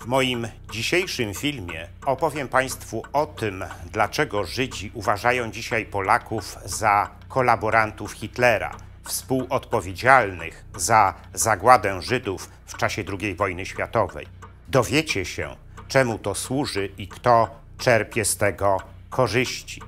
W moim dzisiejszym filmie opowiem Państwu o tym, dlaczego Żydzi uważają dzisiaj Polaków za kolaborantów Hitlera, współodpowiedzialnych za zagładę Żydów w czasie II wojny światowej. Dowiecie się, czemu to służy i kto czerpie z tego korzyści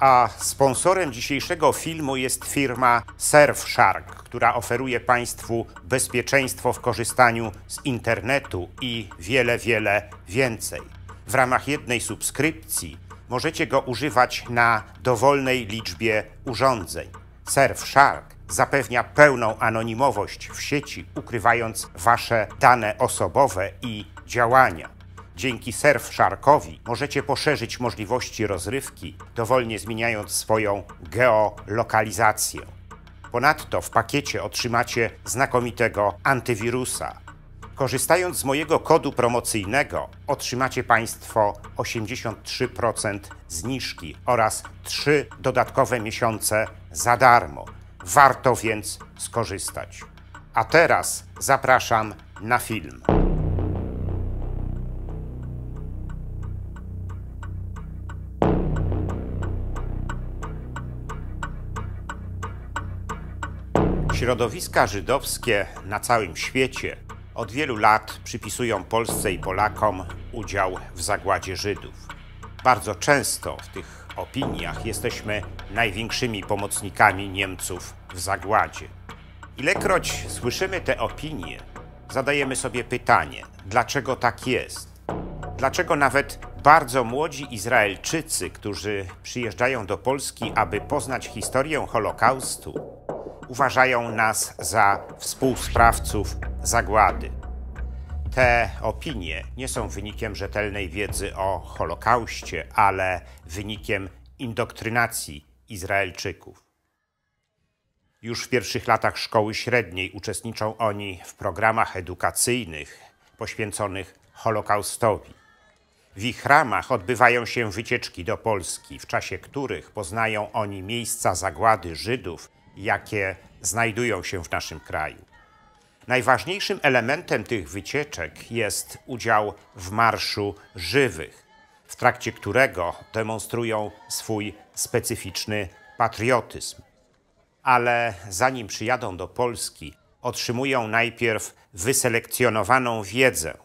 a sponsorem dzisiejszego filmu jest firma Surfshark, która oferuje Państwu bezpieczeństwo w korzystaniu z internetu i wiele, wiele więcej. W ramach jednej subskrypcji możecie go używać na dowolnej liczbie urządzeń. Surfshark zapewnia pełną anonimowość w sieci, ukrywając Wasze dane osobowe i działania. Dzięki Surfsharkowi możecie poszerzyć możliwości rozrywki, dowolnie zmieniając swoją geolokalizację. Ponadto w pakiecie otrzymacie znakomitego antywirusa. Korzystając z mojego kodu promocyjnego otrzymacie Państwo 83% zniżki oraz 3 dodatkowe miesiące za darmo. Warto więc skorzystać. A teraz zapraszam na film. Środowiska żydowskie na całym świecie od wielu lat przypisują Polsce i Polakom udział w zagładzie Żydów. Bardzo często w tych opiniach jesteśmy największymi pomocnikami Niemców w zagładzie. Ilekroć słyszymy te opinie, zadajemy sobie pytanie, dlaczego tak jest? Dlaczego nawet bardzo młodzi Izraelczycy, którzy przyjeżdżają do Polski, aby poznać historię Holokaustu, uważają nas za współsprawców zagłady. Te opinie nie są wynikiem rzetelnej wiedzy o Holokauście, ale wynikiem indoktrynacji Izraelczyków. Już w pierwszych latach szkoły średniej uczestniczą oni w programach edukacyjnych poświęconych Holokaustowi. W ich ramach odbywają się wycieczki do Polski, w czasie których poznają oni miejsca zagłady Żydów jakie znajdują się w naszym kraju. Najważniejszym elementem tych wycieczek jest udział w Marszu Żywych, w trakcie którego demonstrują swój specyficzny patriotyzm. Ale zanim przyjadą do Polski, otrzymują najpierw wyselekcjonowaną wiedzę,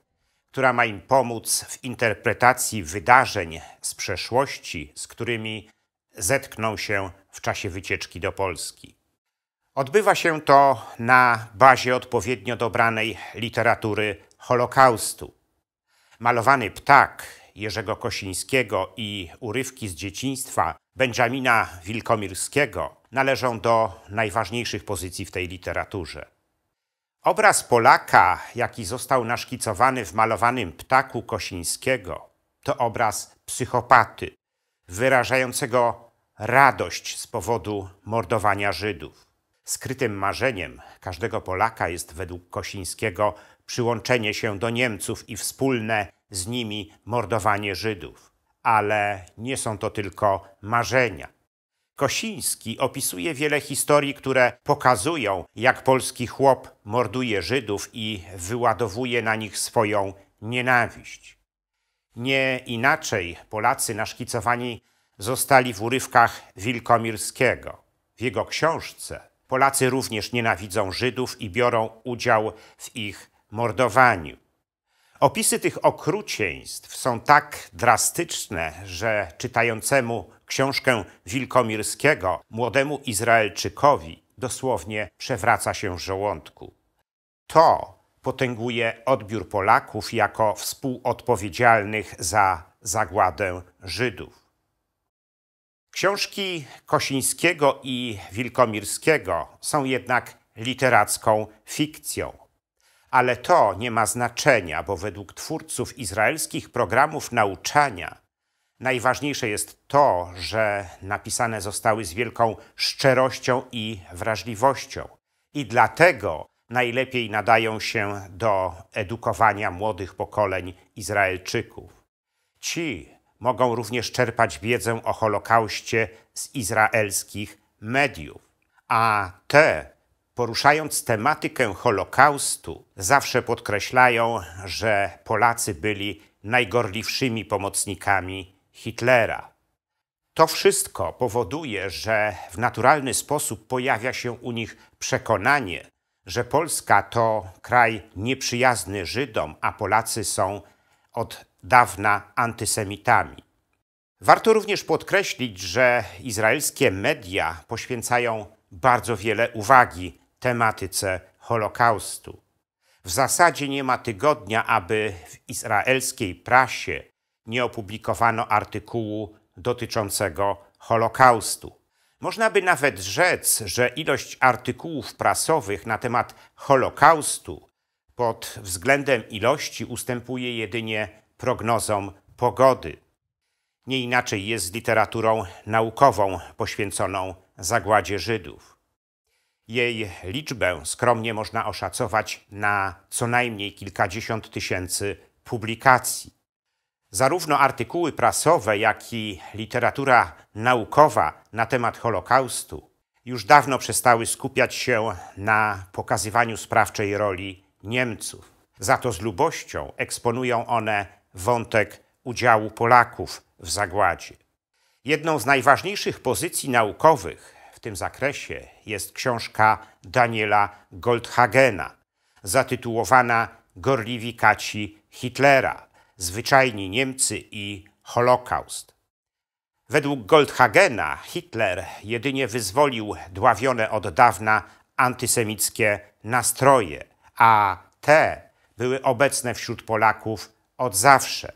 która ma im pomóc w interpretacji wydarzeń z przeszłości, z którymi zetkną się w czasie wycieczki do Polski. Odbywa się to na bazie odpowiednio dobranej literatury Holokaustu. Malowany ptak Jerzego Kosińskiego i urywki z dzieciństwa Benjamina Wilkomirskiego należą do najważniejszych pozycji w tej literaturze. Obraz Polaka, jaki został naszkicowany w malowanym ptaku Kosińskiego, to obraz psychopaty, wyrażającego radość z powodu mordowania Żydów. Skrytym marzeniem każdego Polaka jest według Kosińskiego przyłączenie się do Niemców i wspólne z nimi mordowanie Żydów. Ale nie są to tylko marzenia. Kosiński opisuje wiele historii, które pokazują, jak polski chłop morduje Żydów i wyładowuje na nich swoją nienawiść. Nie inaczej Polacy naszkicowani zostali w urywkach Wilkomirskiego. W jego książce Polacy również nienawidzą Żydów i biorą udział w ich mordowaniu. Opisy tych okrucieństw są tak drastyczne, że czytającemu książkę Wilkomirskiego, młodemu Izraelczykowi, dosłownie przewraca się w żołądku. To potęguje odbiór Polaków jako współodpowiedzialnych za zagładę Żydów. Książki Kosińskiego i Wilkomirskiego są jednak literacką fikcją. Ale to nie ma znaczenia, bo według twórców izraelskich programów nauczania najważniejsze jest to, że napisane zostały z wielką szczerością i wrażliwością. I dlatego najlepiej nadają się do edukowania młodych pokoleń Izraelczyków. Ci, mogą również czerpać wiedzę o Holokauście z izraelskich mediów. A te, poruszając tematykę Holokaustu, zawsze podkreślają, że Polacy byli najgorliwszymi pomocnikami Hitlera. To wszystko powoduje, że w naturalny sposób pojawia się u nich przekonanie, że Polska to kraj nieprzyjazny Żydom, a Polacy są od dawna antysemitami. Warto również podkreślić, że izraelskie media poświęcają bardzo wiele uwagi tematyce Holokaustu. W zasadzie nie ma tygodnia, aby w izraelskiej prasie nie opublikowano artykułu dotyczącego Holokaustu. Można by nawet rzec, że ilość artykułów prasowych na temat Holokaustu pod względem ilości ustępuje jedynie prognozom pogody. Nie inaczej jest z literaturą naukową poświęconą zagładzie Żydów. Jej liczbę skromnie można oszacować na co najmniej kilkadziesiąt tysięcy publikacji. Zarówno artykuły prasowe, jak i literatura naukowa na temat Holokaustu już dawno przestały skupiać się na pokazywaniu sprawczej roli Niemców. Za to z lubością eksponują one wątek udziału Polaków w zagładzie. Jedną z najważniejszych pozycji naukowych w tym zakresie jest książka Daniela Goldhagena zatytułowana Gorliwi kaci Hitlera Zwyczajni Niemcy i Holokaust. Według Goldhagena Hitler jedynie wyzwolił dławione od dawna antysemickie nastroje, a te były obecne wśród Polaków od zawsze.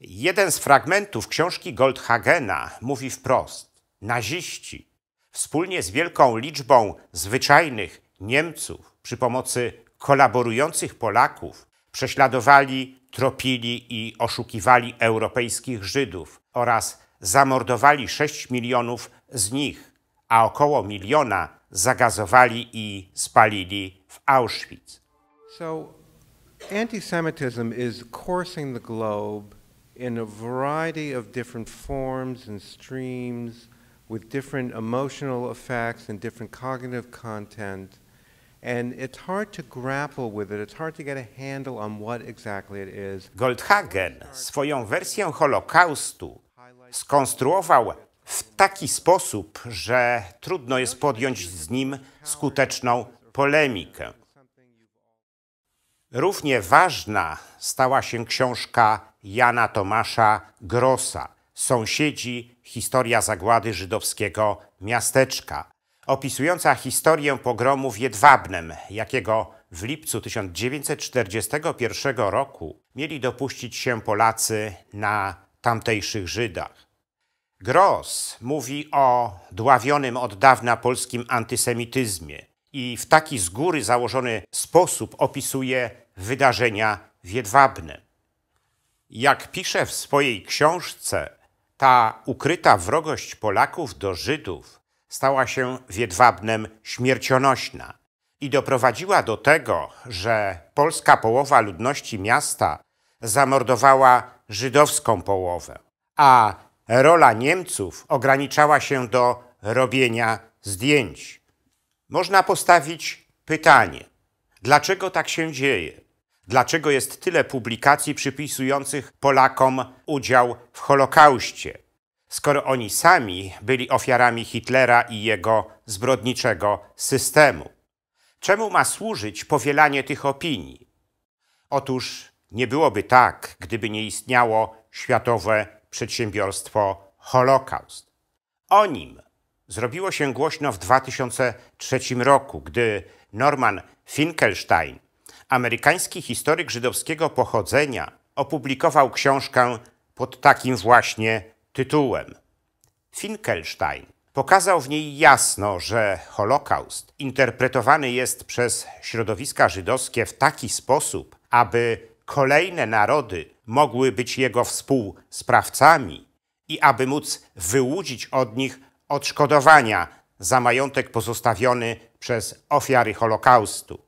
Jeden z fragmentów książki Goldhagena mówi wprost: Naziści, wspólnie z wielką liczbą zwyczajnych Niemców, przy pomocy kolaborujących Polaków, prześladowali, tropili i oszukiwali europejskich Żydów oraz zamordowali 6 milionów z nich, a około miliona zagazowali i spalili w Auschwitz. So anti Semitism is coursing the globe in a variety of different forms and streams with different emotional effects and different cognitive content. And it's hard to grapple with it. It's hard to get a handle on what exactly it is. Goldhagen swoją wersję Holokaustu skonstruował w taki sposób, że trudno jest podjąć z nim skuteczną polemikę. Równie ważna stała się książka Jana Tomasza Grossa Sąsiedzi historia zagłady żydowskiego miasteczka, opisująca historię pogromu w Jedwabnem, jakiego w lipcu 1941 roku mieli dopuścić się Polacy na tamtejszych Żydach. Gross mówi o dławionym od dawna polskim antysemityzmie i w taki z góry założony sposób opisuje wydarzenia w Jak pisze w swojej książce, ta ukryta wrogość Polaków do Żydów stała się w Jedwabnem śmiercionośna i doprowadziła do tego, że polska połowa ludności miasta zamordowała żydowską połowę, a rola Niemców ograniczała się do robienia zdjęć. Można postawić pytanie, dlaczego tak się dzieje? Dlaczego jest tyle publikacji przypisujących Polakom udział w Holokauście, skoro oni sami byli ofiarami Hitlera i jego zbrodniczego systemu? Czemu ma służyć powielanie tych opinii? Otóż nie byłoby tak, gdyby nie istniało światowe przedsiębiorstwo Holokaust. O nim zrobiło się głośno w 2003 roku, gdy Norman Finkelstein amerykański historyk żydowskiego pochodzenia opublikował książkę pod takim właśnie tytułem. Finkelstein pokazał w niej jasno, że Holokaust interpretowany jest przez środowiska żydowskie w taki sposób, aby kolejne narody mogły być jego współsprawcami i aby móc wyłudzić od nich odszkodowania za majątek pozostawiony przez ofiary Holokaustu.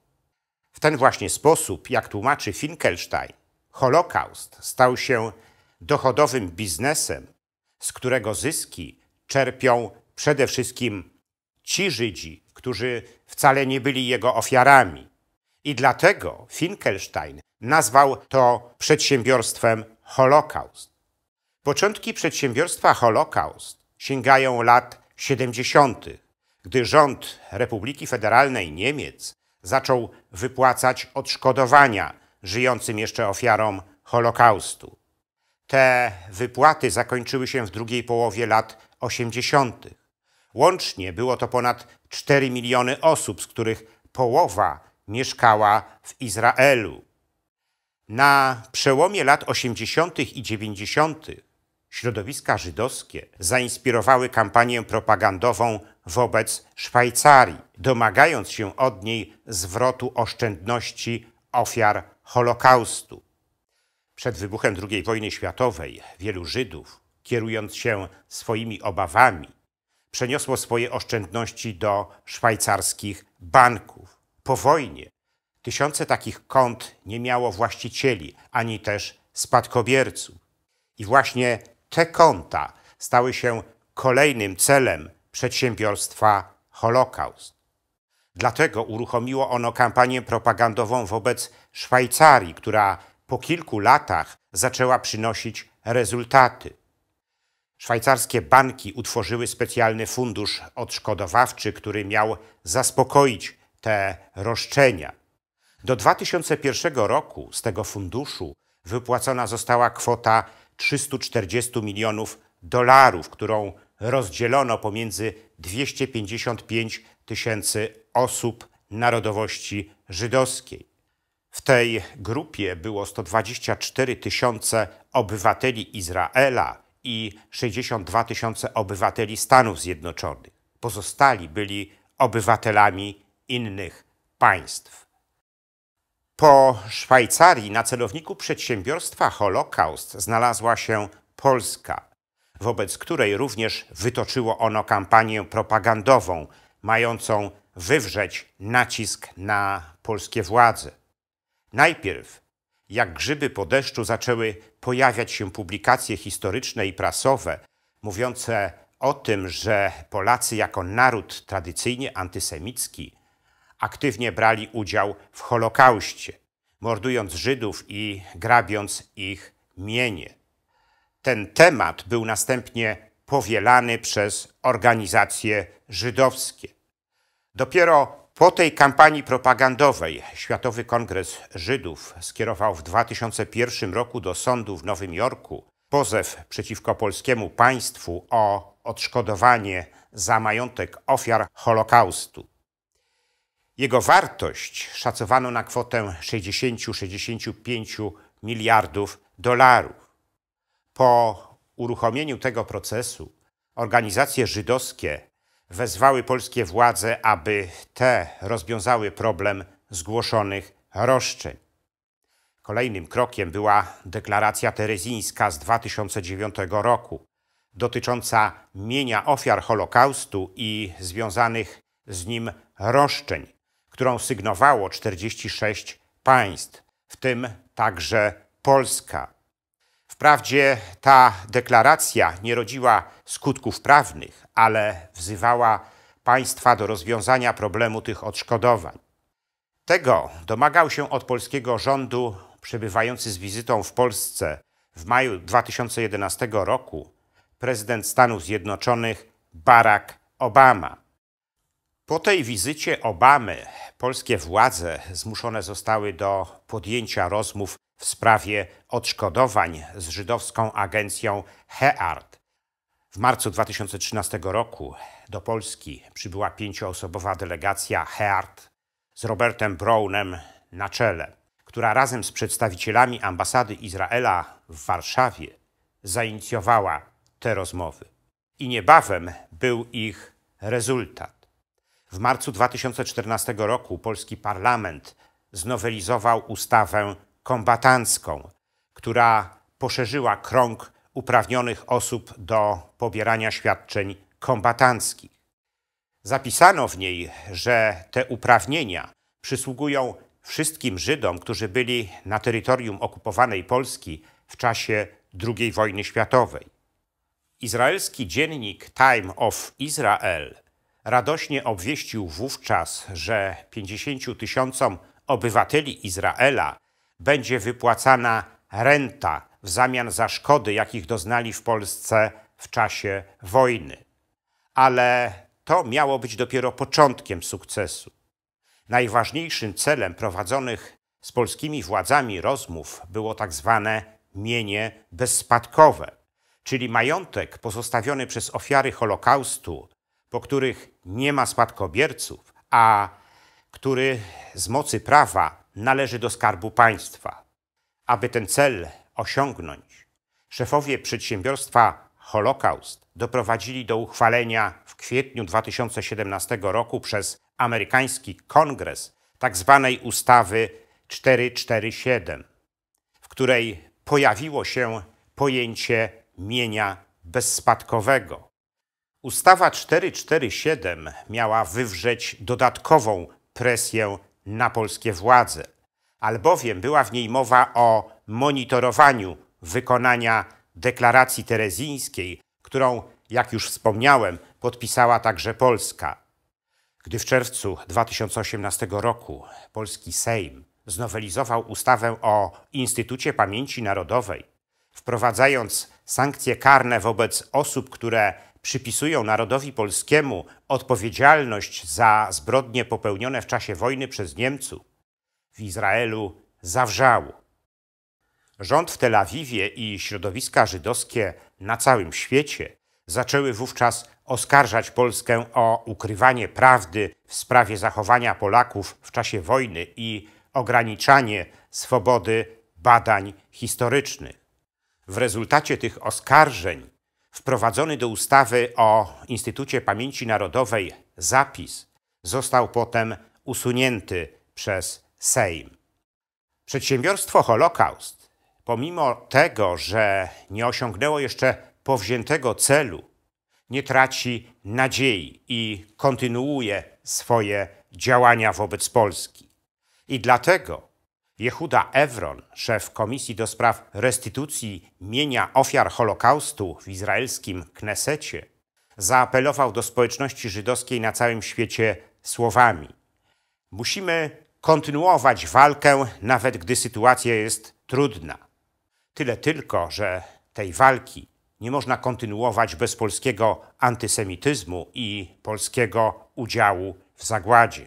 W ten właśnie sposób, jak tłumaczy Finkelstein, Holokaust stał się dochodowym biznesem, z którego zyski czerpią przede wszystkim ci Żydzi, którzy wcale nie byli jego ofiarami. I dlatego Finkelstein nazwał to przedsiębiorstwem Holokaust. Początki przedsiębiorstwa Holokaust sięgają lat 70., gdy rząd Republiki Federalnej Niemiec zaczął wypłacać odszkodowania żyjącym jeszcze ofiarom Holokaustu. Te wypłaty zakończyły się w drugiej połowie lat 80. Łącznie było to ponad 4 miliony osób, z których połowa mieszkała w Izraelu. Na przełomie lat 80. i 90. Środowiska żydowskie zainspirowały kampanię propagandową wobec Szwajcarii, domagając się od niej zwrotu oszczędności ofiar Holokaustu. Przed wybuchem II wojny światowej wielu Żydów, kierując się swoimi obawami, przeniosło swoje oszczędności do szwajcarskich banków. Po wojnie tysiące takich kont nie miało właścicieli ani też spadkobierców. I właśnie te konta stały się kolejnym celem przedsiębiorstwa Holokaust. Dlatego uruchomiło ono kampanię propagandową wobec Szwajcarii, która po kilku latach zaczęła przynosić rezultaty. Szwajcarskie banki utworzyły specjalny fundusz odszkodowawczy, który miał zaspokoić te roszczenia. Do 2001 roku z tego funduszu wypłacona została kwota 340 milionów dolarów, którą rozdzielono pomiędzy 255 tysięcy osób narodowości żydowskiej. W tej grupie było 124 tysiące obywateli Izraela i 62 tysiące obywateli Stanów Zjednoczonych. Pozostali byli obywatelami innych państw. Po Szwajcarii na celowniku przedsiębiorstwa Holokaust znalazła się Polska, wobec której również wytoczyło ono kampanię propagandową mającą wywrzeć nacisk na polskie władze. Najpierw, jak grzyby po deszczu, zaczęły pojawiać się publikacje historyczne i prasowe mówiące o tym, że Polacy jako naród tradycyjnie antysemicki aktywnie brali udział w Holokauście, mordując Żydów i grabiąc ich mienie. Ten temat był następnie powielany przez organizacje żydowskie. Dopiero po tej kampanii propagandowej Światowy Kongres Żydów skierował w 2001 roku do sądu w Nowym Jorku pozew przeciwko polskiemu państwu o odszkodowanie za majątek ofiar Holokaustu. Jego wartość szacowano na kwotę 60-65 miliardów dolarów. Po uruchomieniu tego procesu organizacje żydowskie wezwały polskie władze, aby te rozwiązały problem zgłoszonych roszczeń. Kolejnym krokiem była deklaracja terezińska z 2009 roku dotycząca mienia ofiar Holokaustu i związanych z nim roszczeń którą sygnowało 46 państw, w tym także Polska. Wprawdzie ta deklaracja nie rodziła skutków prawnych, ale wzywała państwa do rozwiązania problemu tych odszkodowań. Tego domagał się od polskiego rządu przebywający z wizytą w Polsce w maju 2011 roku prezydent Stanów Zjednoczonych Barack Obama. Po tej wizycie Obamy polskie władze zmuszone zostały do podjęcia rozmów w sprawie odszkodowań z żydowską agencją HEART. W marcu 2013 roku do Polski przybyła pięcioosobowa delegacja HEART z Robertem Brownem na czele, która razem z przedstawicielami ambasady Izraela w Warszawie zainicjowała te rozmowy. I niebawem był ich rezultat. W marcu 2014 roku polski parlament znowelizował ustawę kombatancką, która poszerzyła krąg uprawnionych osób do pobierania świadczeń kombatanckich. Zapisano w niej, że te uprawnienia przysługują wszystkim Żydom, którzy byli na terytorium okupowanej Polski w czasie II wojny światowej. Izraelski dziennik Time of Israel radośnie obwieścił wówczas, że 50 tysiącom obywateli Izraela będzie wypłacana renta w zamian za szkody, jakich doznali w Polsce w czasie wojny. Ale to miało być dopiero początkiem sukcesu. Najważniejszym celem prowadzonych z polskimi władzami rozmów było tak zwane mienie bezspadkowe, czyli majątek pozostawiony przez ofiary Holokaustu po których nie ma spadkobierców, a który z mocy prawa należy do skarbu państwa. Aby ten cel osiągnąć, szefowie przedsiębiorstwa Holokaust doprowadzili do uchwalenia w kwietniu 2017 roku przez amerykański kongres tzw. Tak ustawy 447, w której pojawiło się pojęcie mienia bezspadkowego. Ustawa 447 miała wywrzeć dodatkową presję na polskie władze, albowiem była w niej mowa o monitorowaniu wykonania deklaracji terezińskiej, którą, jak już wspomniałem, podpisała także Polska. Gdy w czerwcu 2018 roku polski Sejm znowelizował ustawę o Instytucie Pamięci Narodowej, wprowadzając sankcje karne wobec osób, które przypisują narodowi polskiemu odpowiedzialność za zbrodnie popełnione w czasie wojny przez Niemców, w Izraelu zawrzało. Rząd w Tel Awiwie i środowiska żydowskie na całym świecie zaczęły wówczas oskarżać Polskę o ukrywanie prawdy w sprawie zachowania Polaków w czasie wojny i ograniczanie swobody badań historycznych. W rezultacie tych oskarżeń Wprowadzony do ustawy o Instytucie Pamięci Narodowej zapis został potem usunięty przez Sejm. Przedsiębiorstwo Holokaust, pomimo tego, że nie osiągnęło jeszcze powziętego celu, nie traci nadziei i kontynuuje swoje działania wobec Polski. I dlatego Jehuda Ewron, szef Komisji do Spraw Restytucji Mienia Ofiar Holokaustu w izraelskim Knesecie, zaapelował do społeczności żydowskiej na całym świecie słowami: Musimy kontynuować walkę, nawet gdy sytuacja jest trudna. Tyle tylko, że tej walki nie można kontynuować bez polskiego antysemityzmu i polskiego udziału w zagładzie.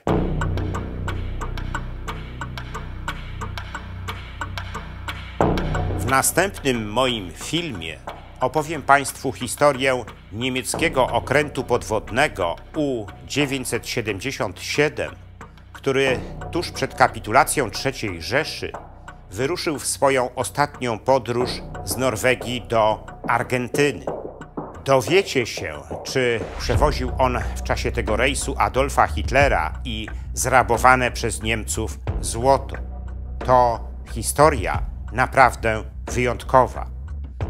następnym moim filmie opowiem Państwu historię niemieckiego okrętu podwodnego U-977, który tuż przed kapitulacją III Rzeszy wyruszył w swoją ostatnią podróż z Norwegii do Argentyny. Dowiecie się, czy przewoził on w czasie tego rejsu Adolfa Hitlera i zrabowane przez Niemców złoto. To historia naprawdę wyjątkowa.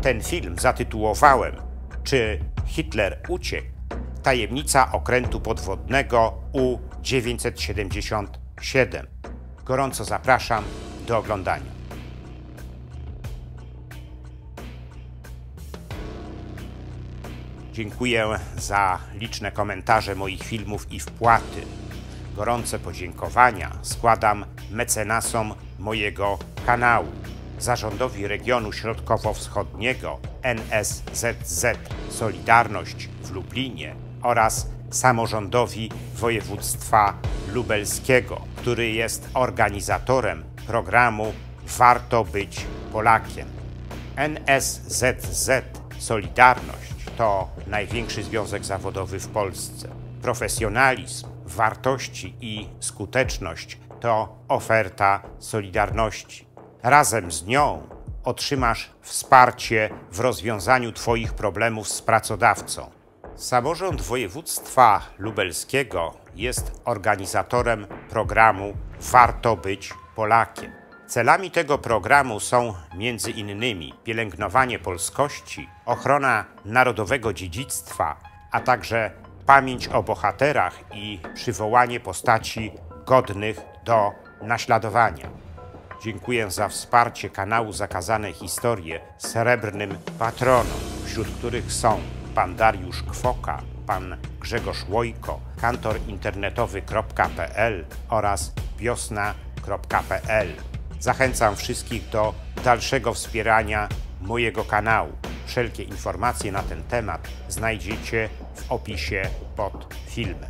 Ten film zatytułowałem Czy Hitler uciekł? Tajemnica okrętu podwodnego U-977. Gorąco zapraszam do oglądania. Dziękuję za liczne komentarze moich filmów i wpłaty. Gorące podziękowania składam mecenasom mojego kanału. Zarządowi Regionu Środkowo-Wschodniego NSZZ Solidarność w Lublinie oraz samorządowi województwa lubelskiego, który jest organizatorem programu Warto być Polakiem. NSZZ Solidarność to największy związek zawodowy w Polsce. Profesjonalizm, wartości i skuteczność to oferta Solidarności. Razem z nią otrzymasz wsparcie w rozwiązaniu Twoich problemów z pracodawcą. Samorząd Województwa Lubelskiego jest organizatorem programu Warto być Polakiem. Celami tego programu są między innymi pielęgnowanie polskości, ochrona narodowego dziedzictwa, a także pamięć o bohaterach i przywołanie postaci godnych do naśladowania. Dziękuję za wsparcie kanału Zakazane Historie srebrnym patronom, wśród których są pan Dariusz Kwoka, pan Grzegorz Łojko, Kantor Internetowy.pl oraz wiosna.pl. Zachęcam wszystkich do dalszego wspierania mojego kanału. Wszelkie informacje na ten temat znajdziecie w opisie pod filmem.